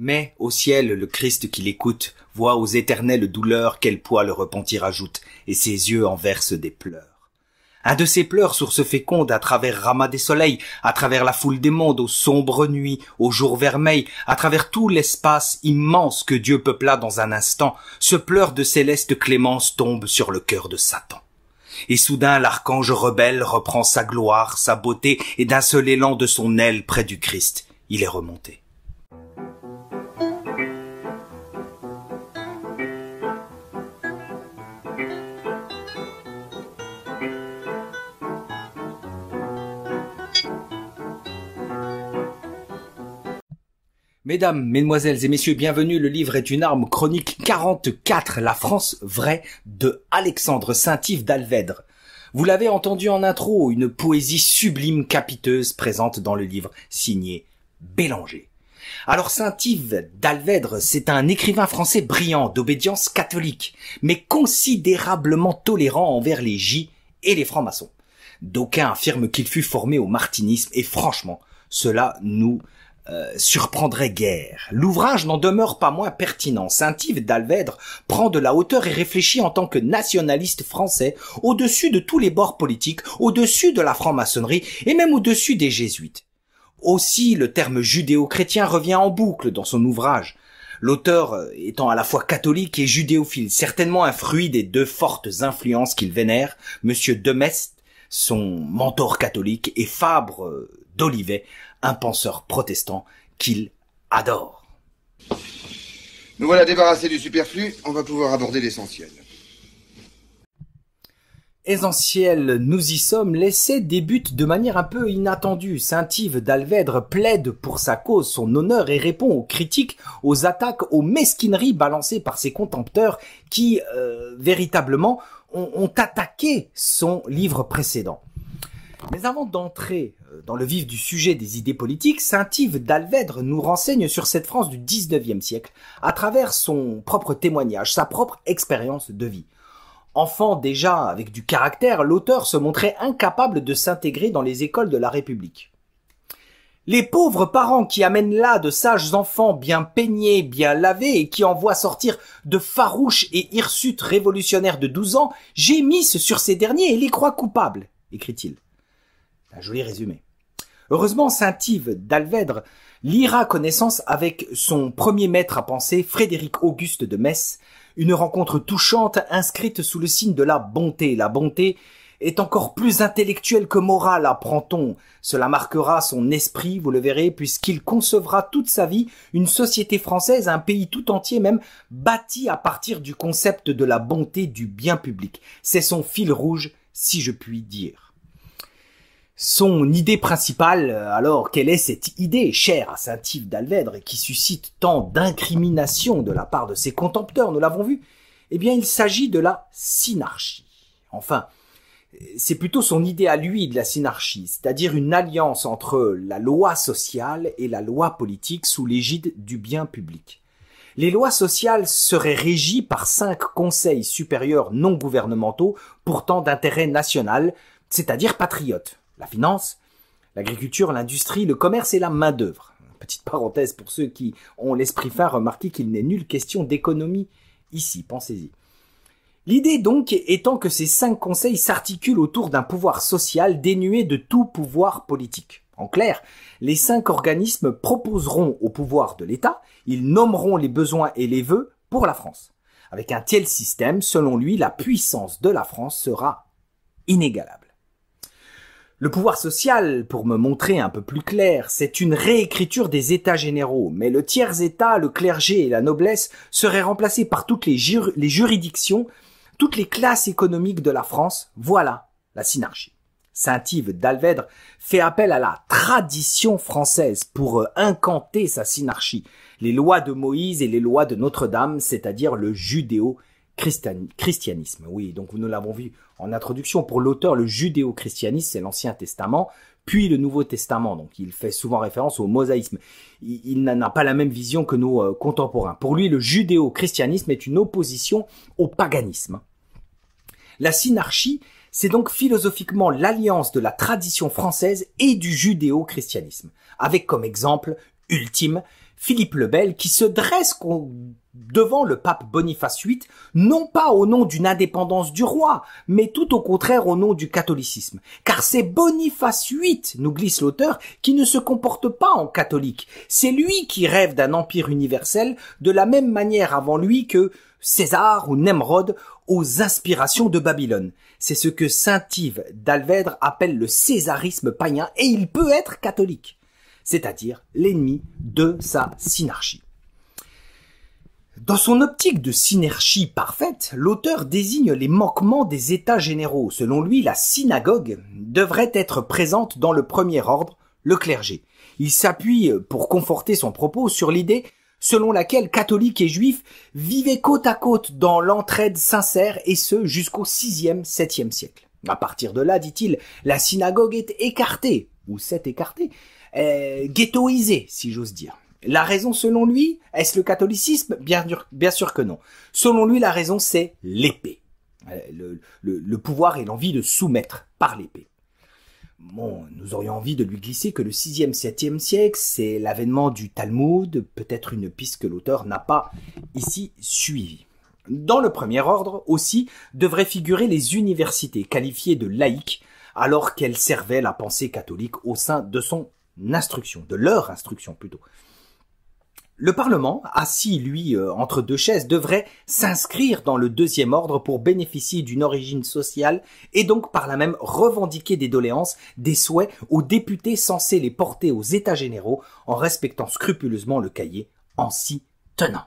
Mais au ciel, le Christ qui l'écoute voit aux éternelles douleurs quel poids le repentir ajoute, et ses yeux en versent des pleurs. Un de ces pleurs, source féconde, à travers ramas des soleils, à travers la foule des mondes, aux sombres nuits, aux jours vermeils, à travers tout l'espace immense que Dieu peupla dans un instant, ce pleur de céleste clémence tombe sur le cœur de Satan. Et soudain l'archange rebelle reprend sa gloire, sa beauté, et d'un seul élan de son aile près du Christ, il est remonté. Mesdames, Mesdemoiselles et Messieurs, bienvenue. Le livre est une arme chronique 44, La France vraie de Alexandre Saint-Yves d'Alvèdre. Vous l'avez entendu en intro, une poésie sublime capiteuse présente dans le livre signé Bélanger. Alors Saint-Yves d'Alvèdre, c'est un écrivain français brillant, d'obédience catholique, mais considérablement tolérant envers les J et les francs-maçons. D'aucuns affirment qu'il fut formé au martinisme, et franchement, cela nous euh, surprendrait guère. L'ouvrage n'en demeure pas moins pertinent. Saint-Yves d'Alvèdre prend de la hauteur et réfléchit en tant que nationaliste français au-dessus de tous les bords politiques, au-dessus de la franc-maçonnerie et même au-dessus des jésuites. Aussi, le terme judéo-chrétien revient en boucle dans son ouvrage. L'auteur euh, étant à la fois catholique et judéophile, certainement un fruit des deux fortes influences qu'il vénère, M. Demest, son mentor catholique, et Fabre euh, d'Olivet, un penseur protestant qu'il adore. Nous voilà débarrassés du superflu, on va pouvoir aborder l'essentiel. Essentiel, nous y sommes, l'essai débute de manière un peu inattendue. Saint-Yves d'Alvèdre plaide pour sa cause, son honneur et répond aux critiques, aux attaques, aux mesquineries balancées par ses contempteurs qui, euh, véritablement, ont attaqué son livre précédent. Mais avant d'entrer euh, dans le vif du sujet des idées politiques, Saint-Yves d'Alvèdre nous renseigne sur cette France du XIXe siècle à travers son propre témoignage, sa propre expérience de vie. Enfant déjà avec du caractère, l'auteur se montrait incapable de s'intégrer dans les écoles de la République. Les pauvres parents qui amènent là de sages enfants bien peignés, bien lavés et qui en voient sortir de farouches et hirsutes révolutionnaires de 12 ans gémissent sur ces derniers et les croient coupables, écrit-il. Un joli résumé. Heureusement, Saint-Yves d'Alvèdre lira connaissance avec son premier maître à penser, Frédéric Auguste de Metz, une rencontre touchante inscrite sous le signe de la bonté. La bonté est encore plus intellectuelle que morale, apprend-on. Cela marquera son esprit, vous le verrez, puisqu'il concevra toute sa vie une société française, un pays tout entier même, bâti à partir du concept de la bonté du bien public. C'est son fil rouge, si je puis dire. Son idée principale, euh, alors quelle est cette idée chère à Saint-Yves d'Alvèdre et qui suscite tant d'incriminations de la part de ses contempteurs, nous l'avons vu Eh bien, il s'agit de la synarchie. Enfin, c'est plutôt son idée à lui de la synarchie, c'est-à-dire une alliance entre la loi sociale et la loi politique sous l'égide du bien public. Les lois sociales seraient régies par cinq conseils supérieurs non gouvernementaux, pourtant d'intérêt national, c'est-à-dire patriotes la finance, l'agriculture, l'industrie, le commerce et la main-d'œuvre. Petite parenthèse pour ceux qui ont l'esprit fin, remarquez qu'il n'est nulle question d'économie ici, pensez-y. L'idée donc étant que ces cinq conseils s'articulent autour d'un pouvoir social dénué de tout pouvoir politique. En clair, les cinq organismes proposeront au pouvoir de l'État, ils nommeront les besoins et les vœux pour la France. Avec un tel système, selon lui, la puissance de la France sera inégalable. Le pouvoir social, pour me montrer un peu plus clair, c'est une réécriture des états généraux, mais le tiers-état, le clergé et la noblesse seraient remplacés par toutes les, juridictions, toutes les classes économiques de la France. Voilà la synarchie. Saint-Yves d'Alvèdre fait appel à la tradition française pour euh, incanter sa synarchie, les lois de Moïse et les lois de Notre-Dame, c'est-à-dire le judéo christianisme. Oui, donc nous l'avons vu en introduction. Pour l'auteur, le judéo-christianisme, c'est l'Ancien Testament, puis le Nouveau Testament. Donc il fait souvent référence au mosaïsme. Il, n'en n'a pas la même vision que nos euh, contemporains. Pour lui, le judéo-christianisme est une opposition au paganisme. La synarchie, c'est donc philosophiquement l'alliance de la tradition française et du judéo-christianisme, avec comme exemple ultime Philippe le Bel, qui se dresse devant le pape Boniface VIII, non pas au nom d'une indépendance du roi, mais tout au contraire au nom du catholicisme. Car c'est Boniface VIII, nous glisse l'auteur, qui ne se comporte pas en catholique. C'est lui qui rêve d'un empire universel, de la même manière avant lui que César ou Nemrod aux inspirations de Babylone. C'est ce que saint Yves d'Alvèdre appelle le césarisme païen, et il peut être catholique c'est-à-dire l'ennemi de sa synarchie. Dans son optique de synergie parfaite, l'auteur désigne les manquements des États généraux. Selon lui, la synagogue devrait être présente dans le premier ordre, le clergé. Il s'appuie, pour conforter son propos, sur l'idée selon laquelle catholiques et juifs vivaient côte à côte dans l'entraide sincère et ce jusqu'au 6e, 7e siècle. À partir de là, dit-il, la synagogue est écartée, ou s'est écartée, euh, ghettoisé, si j'ose dire. La raison, selon lui, est-ce le catholicisme bien, sûr que non. Selon lui, la raison, c'est l'épée. Euh, le, le, pouvoir et l'envie de soumettre par l'épée. Bon, nous aurions envie de lui glisser que le 6e, 7e siècle, c'est l'avènement du Talmud, peut-être une piste que l'auteur n'a pas ici suivie. Dans le premier ordre aussi devraient figurer les universités qualifiées de laïques alors qu'elles servaient la pensée catholique au sein de son instruction, de leur instruction plutôt. Le Parlement, assis lui euh, entre deux chaises, devrait s'inscrire dans le deuxième ordre pour bénéficier d'une origine sociale et donc par là même revendiquer des doléances, des souhaits aux députés censés les porter aux États généraux en respectant scrupuleusement le cahier en s'y tenant.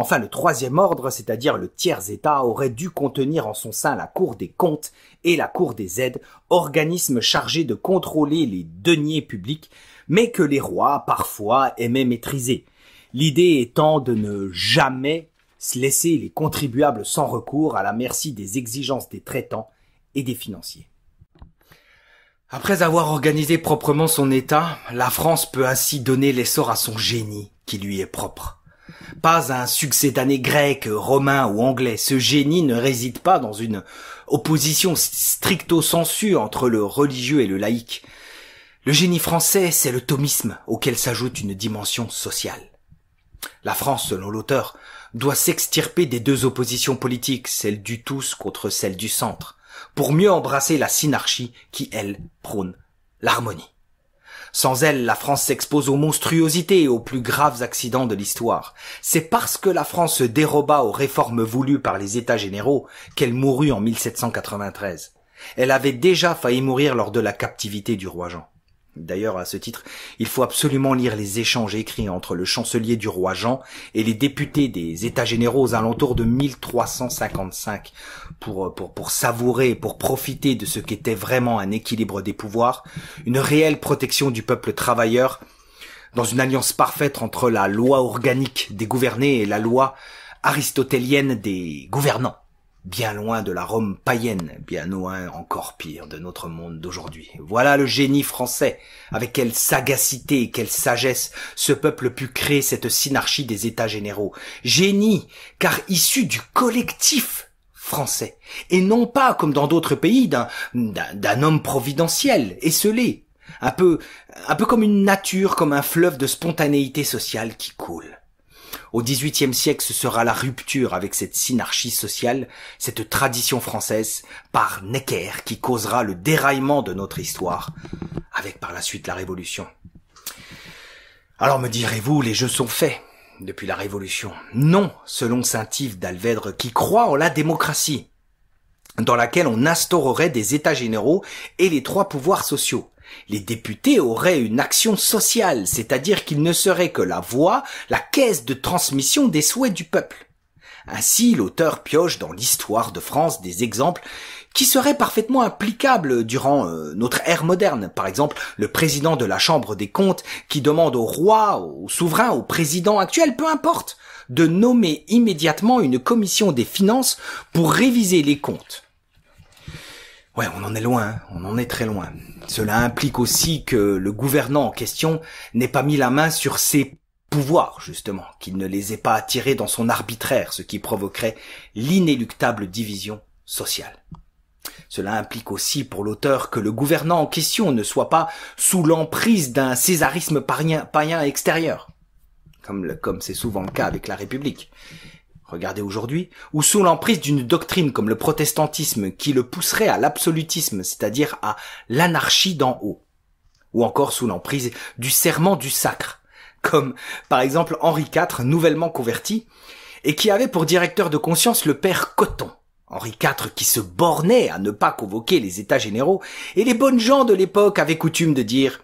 Enfin, le troisième ordre, c'est-à-dire le tiers-État, aurait dû contenir en son sein la Cour des comptes et la Cour des aides, organismes chargés de contrôler les deniers publics, mais que les rois, parfois, aimaient maîtriser. L'idée étant de ne jamais laisser les contribuables sans recours à la merci des exigences des traitants et des financiers. Après avoir organisé proprement son État, la France peut ainsi donner l'essor à son génie qui lui est propre. Pas un succès d'années grec, romain ou anglais. Ce génie ne réside pas dans une opposition stricto sensu entre le religieux et le laïque. Le génie français, c'est le thomisme auquel s'ajoute une dimension sociale. La France, selon l'auteur, doit s'extirper des deux oppositions politiques, celle du tous contre celle du centre, pour mieux embrasser la synarchie qui, elle, prône l'harmonie. Sans elle, la France s'expose aux monstruosités et aux plus graves accidents de l'histoire. C'est parce que la France se déroba aux réformes voulues par les États généraux qu'elle mourut en 1793. Elle avait déjà failli mourir lors de la captivité du roi Jean. D'ailleurs, à ce titre, il faut absolument lire les échanges écrits entre le chancelier du roi Jean et les députés des États généraux aux alentours de 1355 pour, euh, pour, pour savourer, pour profiter de ce qu'était vraiment un équilibre des pouvoirs, une réelle protection du peuple travailleur dans une alliance parfaite entre la loi organique des gouvernés et la loi aristotélienne des gouvernants bien loin de la Rome païenne, bien loin encore pire de notre monde d'aujourd'hui. Voilà le génie français, avec quelle sagacité et quelle sagesse ce peuple put créer cette synarchie des États généraux. Génie, car issu du collectif français, et non pas, comme dans d'autres pays, d'un homme providentiel, esselé, un peu, un peu comme une nature, comme un fleuve de spontanéité sociale qui coule. Au XVIIIe siècle, ce sera la rupture avec cette synarchie sociale, cette tradition française, par Necker, qui causera le déraillement de notre histoire, avec par la suite la Révolution. Alors me direz-vous, les jeux sont faits depuis la Révolution. Non, selon Saint-Yves d'Alvèdre, qui croit en la démocratie, dans laquelle on instaurerait des États généraux et les trois pouvoirs sociaux. Les députés auraient une action sociale, c'est-à-dire qu'ils ne seraient que la voix, la caisse de transmission des souhaits du peuple. Ainsi, l'auteur pioche dans l'histoire de France des exemples qui seraient parfaitement applicables durant euh, notre ère moderne. Par exemple, le président de la Chambre des comptes qui demande au roi, au souverain, au président actuel, peu importe, de nommer immédiatement une commission des finances pour réviser les comptes. Ouais, on en est loin, hein. on en est très loin. Cela implique aussi que le gouvernant en question n'ait pas mis la main sur ses pouvoirs, justement, qu'il ne les ait pas attirés dans son arbitraire, ce qui provoquerait l'inéluctable division sociale. Cela implique aussi pour l'auteur que le gouvernant en question ne soit pas sous l'emprise d'un césarisme païen, extérieur, comme c'est souvent le cas avec la République, regardez aujourd'hui, ou sous l'emprise d'une doctrine comme le protestantisme qui le pousserait à l'absolutisme, c'est-à-dire à, l'anarchie d'en haut, ou encore sous l'emprise du serment du sacre, comme par exemple Henri IV, nouvellement converti, et qui avait pour directeur de conscience le père Coton. Henri IV qui se bornait à ne pas convoquer les États généraux, et les bonnes gens de l'époque avaient coutume de dire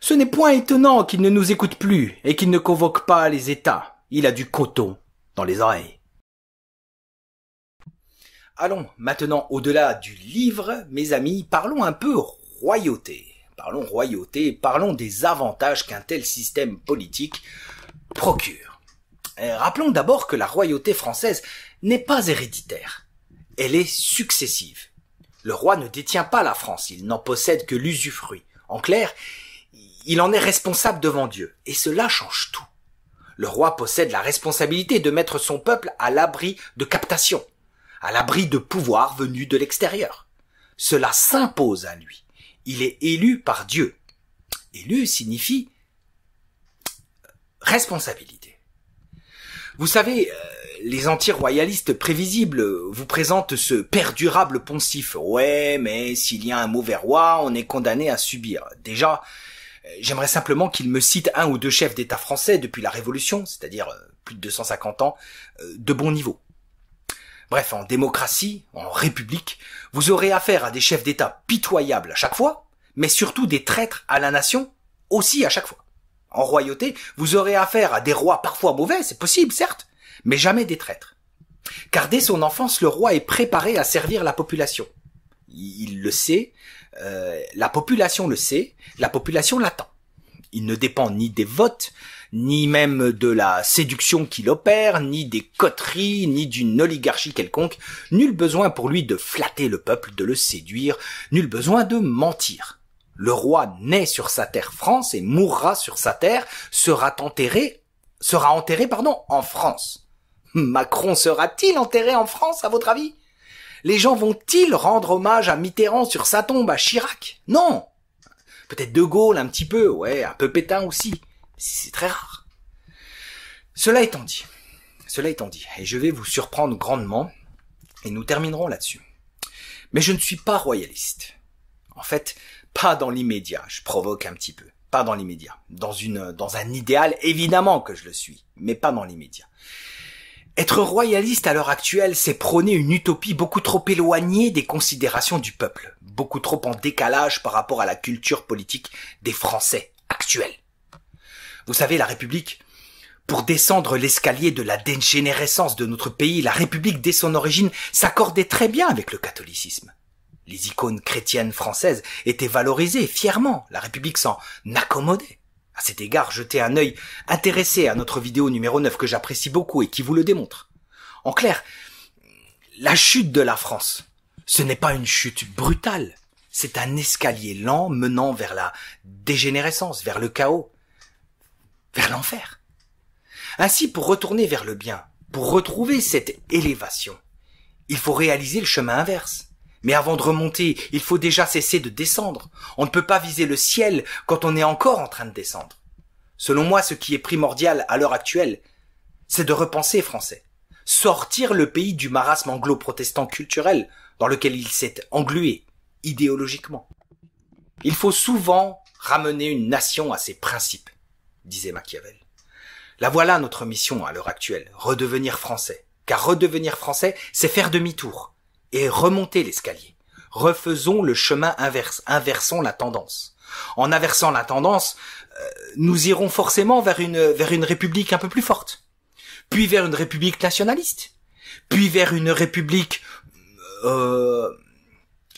Ce n'est point étonnant qu'il ne nous écoute plus et qu'il ne convoque pas les États. Il a du coton dans les oreilles. Allons maintenant au-delà du livre, mes amis, parlons un peu royauté. Parlons royauté, parlons des avantages qu'un tel système politique procure. Eh, rappelons d'abord que la royauté française n'est pas héréditaire, elle est successive. Le roi ne détient pas la France, il n'en possède que l'usufruit. En clair, il en est responsable devant Dieu, et cela change tout. Le roi possède la responsabilité de mettre son peuple à l'abri de captation, à l'abri de pouvoirs venus de l'extérieur. Cela s'impose à lui. Il est élu par Dieu. Élu signifie euh, responsabilité. Vous savez, euh, les anti-royalistes prévisibles vous présentent ce perdurable poncif. Ouais, mais s'il y a un mauvais roi, on est condamné à subir. Déjà, euh, j'aimerais simplement qu'il me cite un ou deux chefs d'État français depuis la Révolution, c'est-à-dire euh, plus de 250 ans, euh, de bon niveau. Bref, en démocratie, en république, vous aurez affaire à des chefs d'État pitoyables à chaque fois, mais surtout des traîtres à la nation aussi à chaque fois. En royauté, vous aurez affaire à des rois parfois mauvais, c'est possible, certes, mais jamais des traîtres. Car dès son enfance, le roi est préparé à servir la population. Il le sait, euh, la population le sait, la population l'attend. Il ne dépend ni des votes, ni même de la séduction qu'il opère, ni des coteries, ni d'une oligarchie quelconque. Nul besoin pour lui de flatter le peuple, de le séduire, nul besoin de mentir. Le roi naît sur sa terre France et mourra sur sa terre, sera enterré, sera enterré, pardon, en France. Macron sera-t-il enterré en France, à votre avis? Les gens vont-ils rendre hommage à Mitterrand sur sa tombe, à Chirac Non Peut-être De Gaulle un petit peu, ouais, un peu Pétain aussi. C'est très rare. Cela étant dit, cela étant dit, et je vais vous surprendre grandement, et nous terminerons là-dessus. Mais je ne suis pas royaliste. En fait, pas dans l'immédiat, je provoque un petit peu. Pas dans l'immédiat. Dans une, dans un idéal, évidemment que je le suis, mais pas dans l'immédiat. Être royaliste à l'heure actuelle, c'est prôner une utopie beaucoup trop éloignée des considérations du peuple, beaucoup trop en décalage par rapport à la culture politique des Français actuels. Vous savez, la République, pour descendre l'escalier de la dégénérescence de notre pays, la République, dès son origine, s'accordait très bien avec le catholicisme. Les icônes chrétiennes françaises étaient valorisées fièrement, la République s'en accommodait. À cet égard, jetez un œil intéressé à notre vidéo numéro 9 que j'apprécie beaucoup et qui vous le démontre. En clair, la chute de la France, ce n'est pas une chute brutale, c'est un escalier lent menant vers la dégénérescence, vers le chaos, vers l'enfer. Ainsi, pour retourner vers le bien, pour retrouver cette élévation, il faut réaliser le chemin inverse. Mais avant de remonter, il faut déjà cesser de descendre. On ne peut pas viser le ciel quand on est encore en train de descendre. Selon moi, ce qui est primordial à l'heure actuelle, c'est de repenser français. Sortir le pays du marasme anglo-protestant culturel dans lequel il s'est englué, idéologiquement. Il faut souvent ramener une nation à ses principes, disait Machiavel. La voilà notre mission à l'heure actuelle, redevenir français. Car redevenir français, c'est faire demi-tour et remonter l'escalier. Refaisons le chemin inverse, inversons la tendance. En inversant la tendance, euh, nous irons forcément vers une, vers une république un peu plus forte, puis vers une république nationaliste, puis vers une république euh,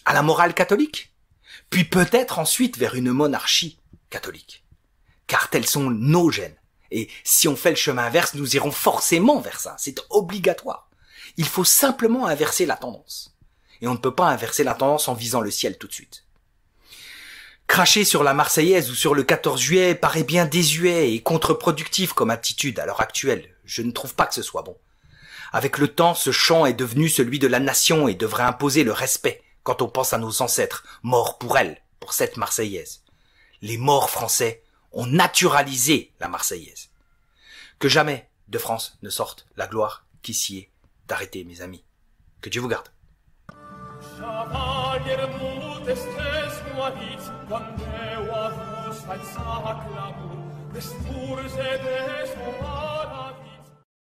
à la morale catholique, puis peut-être ensuite vers une monarchie catholique, car tels sont nos gènes. Et si on fait le chemin inverse, nous irons forcément vers ça, c'est obligatoire. Il faut simplement inverser la tendance. Et on ne peut pas inverser la tendance en visant le ciel tout de suite. Cracher sur la Marseillaise ou sur le 14 juillet paraît bien désuet et contre-productif comme attitude à l'heure actuelle. Je ne trouve pas que ce soit bon. Avec le temps, ce chant est devenu celui de la nation et devrait imposer le respect quand on pense à nos ancêtres, morts pour elle, pour cette Marseillaise. Les morts français ont naturalisé la Marseillaise. Que jamais de France ne sorte la gloire qui s'y est d'arrêter, mes amis. Que Dieu vous garde.